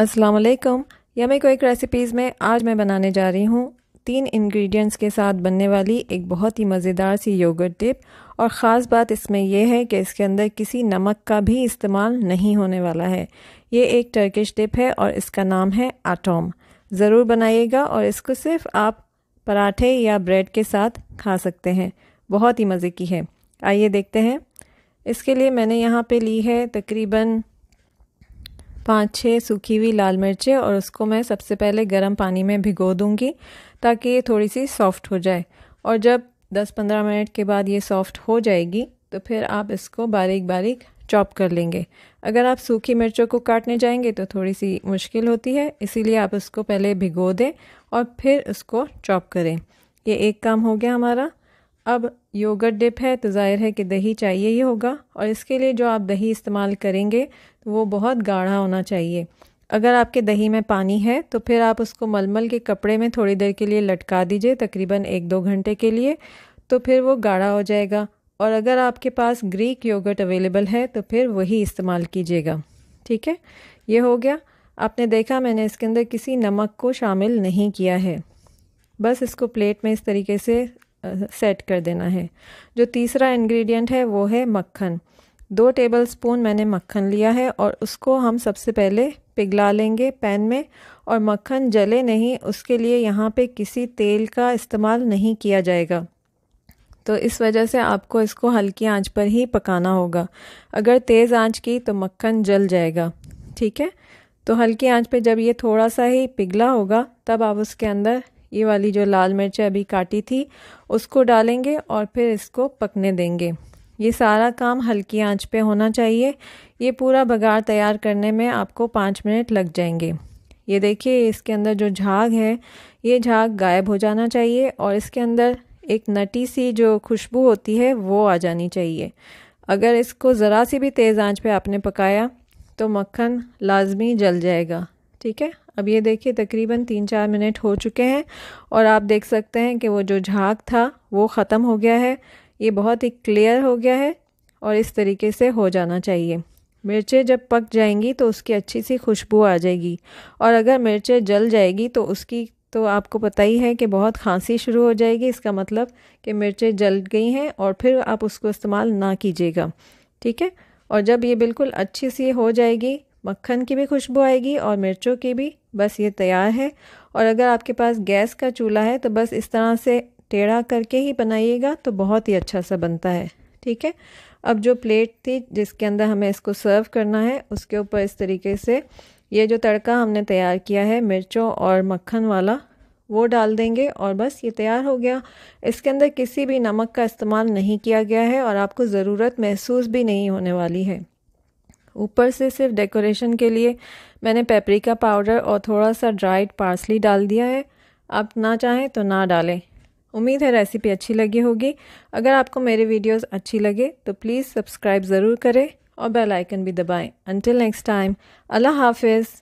अस्सलाम वालेकुम yummy quick recipes में आज मैं बनाने जा रही हूँ तीन इंग्रेडिएंट्स के साथ बनने वाली एक बहुत ही मज़ेदार सी योगर्ट डिप और ख़ास बात इसमें यह है कि इसके अंदर किसी नमक का भी इस्तेमाल नहीं होने वाला है ये एक टर्किश डिप है और इसका नाम है आटोम ज़रूर बनाइएगा और इसको सिर्फ आप पराठे या ब्रेड के साथ खा सकते हैं बहुत ही मज़े की है आइए देखते हैं इसके लिए मैंने यहाँ पे ली है तकरीबन पाँच छः सूखी हुई लाल मिर्चें और उसको मैं सबसे पहले गर्म पानी में भिगो दूँगी ताकि ये थोड़ी सी सॉफ़्ट हो जाए और जब 10-15 मिनट के बाद ये सॉफ़्ट हो जाएगी तो फिर आप इसको बारीक बारीक चॉप कर लेंगे अगर आप सूखी मिर्चों को काटने जाएंगे तो थोड़ी सी मुश्किल होती है इसीलिए आप उसको पहले भिगो दें और फिर उसको चॉप करें ये एक काम हो गया हमारा अब योगर्ट डिप है तो ज़ाहिर है कि दही चाहिए ही होगा और इसके लिए जो आप दही इस्तेमाल करेंगे तो वो बहुत गाढ़ा होना चाहिए अगर आपके दही में पानी है तो फिर आप उसको मलमल के कपड़े में थोड़ी देर के लिए लटका दीजिए तकरीबन एक दो घंटे के लिए तो फिर वो गाढ़ा हो जाएगा और अगर आपके पास ग्रीक योगर्ट अवेलेबल है तो फिर वही इस्तेमाल कीजिएगा ठीक है ये हो गया आपने देखा मैंने इसके अंदर किसी नमक को शामिल नहीं किया है बस इसको प्लेट में इस तरीके से सेट कर देना है जो तीसरा इंग्रेडिएंट है वो है मक्खन दो टेबल स्पून मैंने मक्खन लिया है और उसको हम सबसे पहले पिघला लेंगे पैन में और मक्खन जले नहीं उसके लिए यहाँ पे किसी तेल का इस्तेमाल नहीं किया जाएगा तो इस वजह से आपको इसको हल्की आंच पर ही पकाना होगा अगर तेज़ आंच की तो मक्खन जल जाएगा ठीक है तो हल्की आंच पे जब ये थोड़ा सा ही पिघला होगा तब आप उसके अंदर ये वाली जो लाल मिर्च अभी काटी थी उसको डालेंगे और फिर इसको पकने देंगे ये सारा काम हल्की आंच पे होना चाहिए ये पूरा बघार तैयार करने में आपको पाँच मिनट लग जाएंगे ये देखिए इसके अंदर जो झाग है ये झाग गायब हो जाना चाहिए और इसके अंदर एक नटी सी जो खुशबू होती है वो आ जानी चाहिए अगर इसको ज़रा सी भी तेज़ आंच पे आपने पकाया तो मक्खन लाजमी जल जाएगा ठीक है अब ये देखिए तकरीबन तीन चार मिनट हो चुके हैं और आप देख सकते हैं कि वो जो झाग था वो ख़त्म हो गया है ये बहुत ही क्लियर हो गया है और इस तरीके से हो जाना चाहिए मिर्चें जब पक जाएंगी तो उसकी अच्छी सी खुशबू आ जाएगी और अगर मिर्चें जल जाएगी तो उसकी तो आपको पता ही है कि बहुत खांसी शुरू हो जाएगी इसका मतलब कि मिर्चें जल गई हैं और फिर आप उसको इस्तेमाल ना कीजिएगा ठीक है और जब ये बिल्कुल अच्छी सी हो जाएगी मक्खन की भी खुशबू आएगी और मिर्चों की भी बस ये तैयार है और अगर आपके पास गैस का चूल्हा है तो बस इस तरह से टेढ़ा करके ही बनाइएगा तो बहुत ही अच्छा सा बनता है ठीक है अब जो प्लेट थी जिसके अंदर हमें इसको सर्व करना है उसके ऊपर इस तरीके से ये जो तड़का हमने तैयार किया है मिर्चों और मक्खन वाला वो डाल देंगे और बस ये तैयार हो गया इसके अंदर किसी भी नमक का इस्तेमाल नहीं किया गया है और आपको ज़रूरत महसूस भी नहीं होने वाली है ऊपर से सिर्फ डेकोरेशन के लिए मैंने पेपरिका पाउडर और थोड़ा सा ड्राइड पार्सली डाल दिया है आप ना चाहें तो ना डालें उम्मीद है रेसिपी अच्छी लगी होगी अगर आपको मेरे वीडियोस अच्छी लगे तो प्लीज़ सब्सक्राइब ज़रूर करें और बेल आइकन भी दबाएं। अंटिल नेक्स्ट टाइम अल्लाह हाफिज़